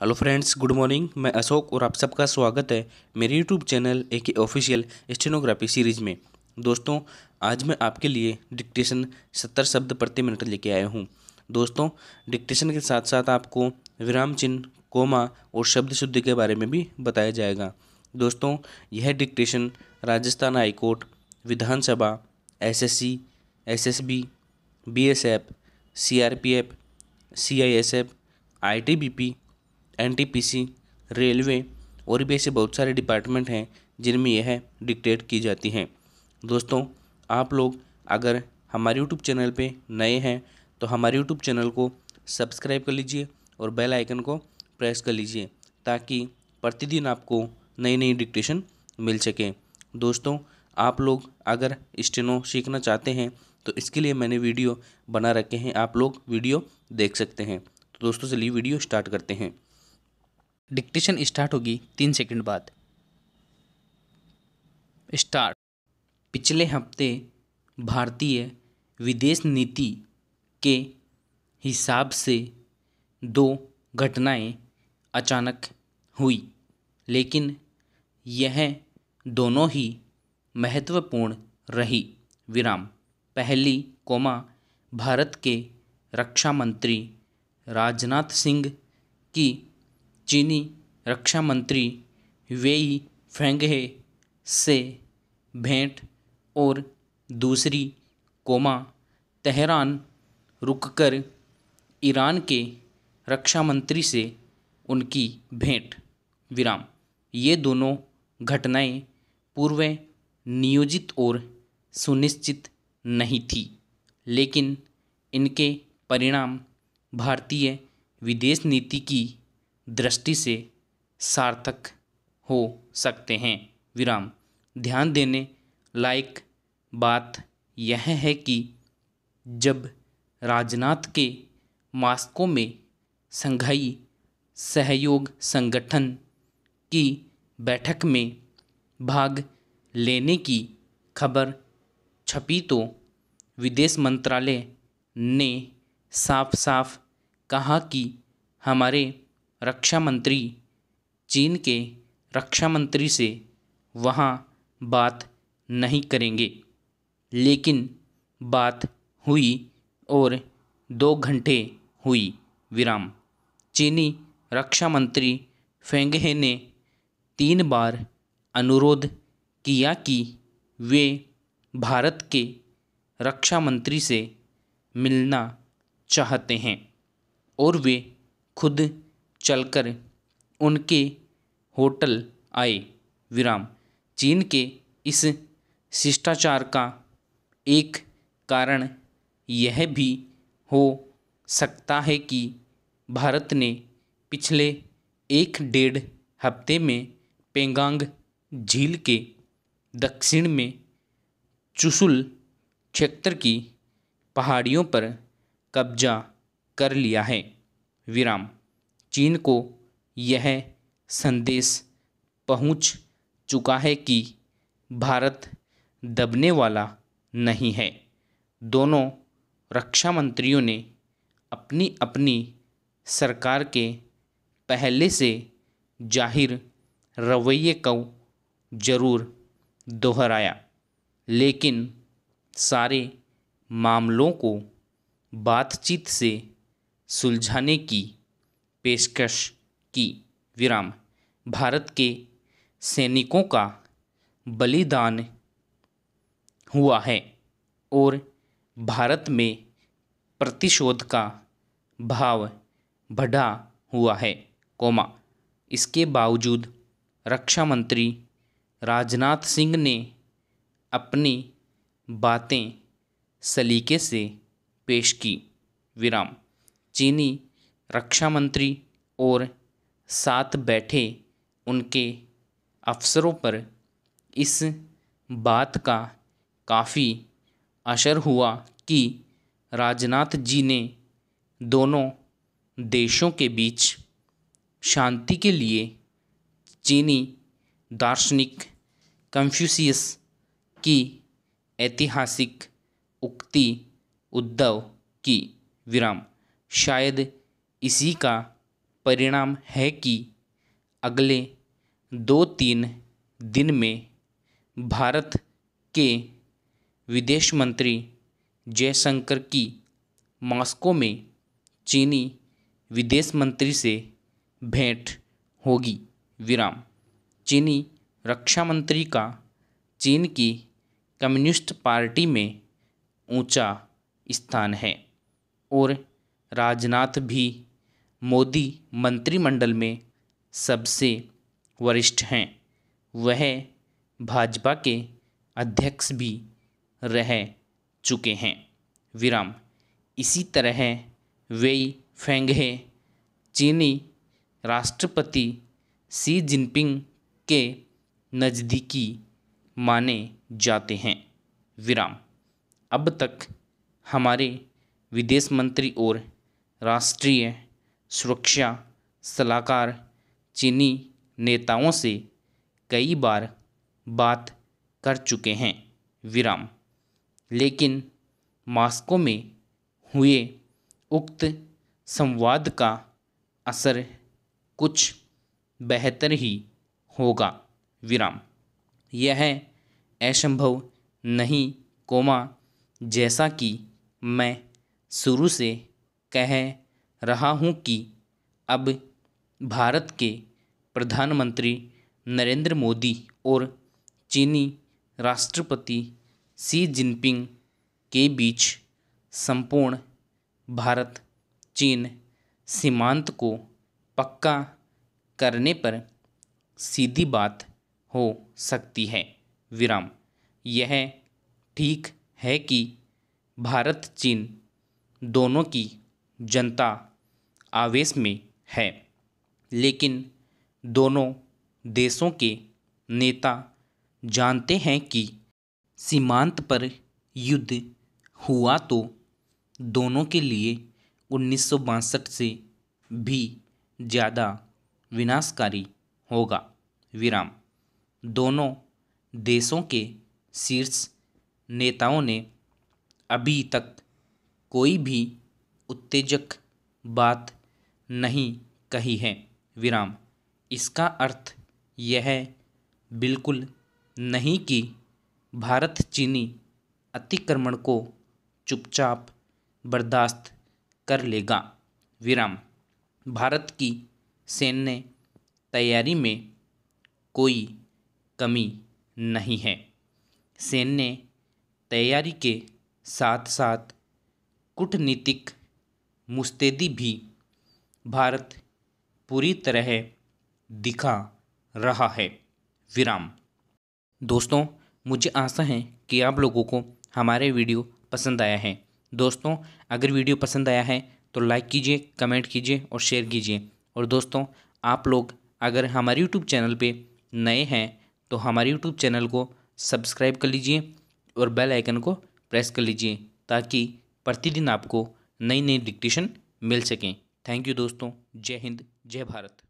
hello friends good morning मैं अशोक और आप सबका स्वागत है मेरे यूट्यूब चैनल ए के ऑफिशियल स्टेनोग्राफी सीरीज में दोस्तों आज मैं आपके लिए डिक्टेशन सत्तर शब्द प्रति मिनट लेके आया हूँ दोस्तों डिक्टेशन के साथ साथ आपको विराम चिन्ह कोमा और शब्द शुद्धि के बारे में भी बताया जाएगा दोस्तों यह डिक्टेशन राजस्थान हाईकोर्ट विधानसभा S S S S S C C C B B F F R P I S F I T B P NTPC railway और भी ऐसे बहुत सारे डिपार्टमेंट हैं जिनमें यह डिक्टेट की जाती हैं दोस्तों आप लोग अगर हमारे यूट्यूब चैनल पे नए हैं तो हमारे यूट्यूब चैनल को सब्सक्राइब कर लीजिए और बेल आइकन को प्रेस कर लीजिए ताकि प्रतिदिन आपको नई नई डिक्टेशन मिल सके दोस्तों आप लोग अगर स्टेनो सीखना चाहते हैं तो इसके लिए मैंने वीडियो बना रखे हैं आप लोग वीडियो देख सकते हैं तो दोस्तों चलिए वीडियो स्टार्ट करते हैं डिक्टेशन स्टार्ट होगी तीन सेकंड बाद स्टार्ट पिछले हफ्ते भारतीय विदेश नीति के हिसाब से दो घटनाएं अचानक हुई लेकिन यह दोनों ही महत्वपूर्ण रही विराम पहली कोमा भारत के रक्षा मंत्री राजनाथ सिंह की चीनी रक्षा मंत्री वेई फेंगहे से भेंट और दूसरी कोमा तेहरान रुककर ईरान के रक्षा मंत्री से उनकी भेंट विराम ये दोनों घटनाएं पूर्व नियोजित और सुनिश्चित नहीं थी लेकिन इनके परिणाम भारतीय विदेश नीति की दृष्टि से सार्थक हो सकते हैं विराम ध्यान देने लायक बात यह है कि जब राजनाथ के मास्को में संघाई सहयोग संगठन की बैठक में भाग लेने की खबर छपी तो विदेश मंत्रालय ने साफ साफ कहा कि हमारे रक्षा मंत्री चीन के रक्षा मंत्री से वहाँ बात नहीं करेंगे लेकिन बात हुई और दो घंटे हुई विराम चीनी रक्षा मंत्री फेंगहे ने तीन बार अनुरोध किया कि वे भारत के रक्षा मंत्री से मिलना चाहते हैं और वे खुद चलकर उनके होटल आए विराम चीन के इस शिष्टाचार का एक कारण यह भी हो सकता है कि भारत ने पिछले एक डेढ़ हफ्ते में पेंगांग झील के दक्षिण में चुसुल क्षेत्र की पहाड़ियों पर कब्जा कर लिया है विराम चीन को यह संदेश पहुंच चुका है कि भारत दबने वाला नहीं है दोनों रक्षा मंत्रियों ने अपनी अपनी सरकार के पहले से जाहिर रवैये को जरूर दोहराया लेकिन सारे मामलों को बातचीत से सुलझाने की पेशकश की विराम भारत के सैनिकों का बलिदान हुआ है और भारत में प्रतिशोध का भाव बढ़ा हुआ है कोमा इसके बावजूद रक्षा मंत्री राजनाथ सिंह ने अपनी बातें सलीके से पेश की विराम चीनी रक्षा मंत्री और साथ बैठे उनके अफसरों पर इस बात का काफ़ी असर हुआ कि राजनाथ जी ने दोनों देशों के बीच शांति के लिए चीनी दार्शनिक कन्फ्यूशियस की ऐतिहासिक उक्ति उद्धव की विराम शायद इसी का परिणाम है कि अगले दो तीन दिन में भारत के विदेश मंत्री जयशंकर की मॉस्को में चीनी विदेश मंत्री से भेंट होगी विराम चीनी रक्षा मंत्री का चीन की कम्युनिस्ट पार्टी में ऊंचा स्थान है और राजनाथ भी मोदी मंत्रिमंडल में सबसे वरिष्ठ हैं वह भाजपा के अध्यक्ष भी रह चुके हैं विराम इसी तरह वेई फेंगहे चीनी राष्ट्रपति सी जिनपिंग के नज़दीकी माने जाते हैं विराम अब तक हमारे विदेश मंत्री और राष्ट्रीय सुरक्षा सलाहकार चीनी नेताओं से कई बार बात कर चुके हैं विराम लेकिन मास्को में हुए उक्त संवाद का असर कुछ बेहतर ही होगा विराम यह असंभव नहीं कोमा जैसा कि मैं शुरू से कह रहा हूँ कि अब भारत के प्रधानमंत्री नरेंद्र मोदी और चीनी राष्ट्रपति सी जिनपिंग के बीच संपूर्ण भारत चीन सीमांत को पक्का करने पर सीधी बात हो सकती है विराम यह ठीक है कि भारत चीन दोनों की जनता आवेश में है लेकिन दोनों देशों के नेता जानते हैं कि सीमांत पर युद्ध हुआ तो दोनों के लिए उन्नीस से भी ज़्यादा विनाशकारी होगा विराम दोनों देशों के शीर्ष नेताओं ने अभी तक कोई भी उत्तेजक बात नहीं कही है विराम इसका अर्थ यह बिल्कुल नहीं कि भारत चीनी अतिक्रमण को चुपचाप बर्दाश्त कर लेगा विराम भारत की सैन्य तैयारी में कोई कमी नहीं है सैन्य तैयारी के साथ साथ कूटनीतिक मुस्तैदी भी भारत पूरी तरह दिखा रहा है विराम दोस्तों मुझे आशा है कि आप लोगों को हमारे वीडियो पसंद आया है दोस्तों अगर वीडियो पसंद आया है तो लाइक कीजिए कमेंट कीजिए और शेयर कीजिए और दोस्तों आप लोग अगर हमारे यूट्यूब चैनल पे नए हैं तो हमारे यूट्यूब चैनल को सब्सक्राइब कर लीजिए और बेल आइकन को प्रेस कर लीजिए ताकि प्रतिदिन आपको नई नई डिक्टेशन मिल सकें थैंक यू दोस्तों जय हिंद जय भारत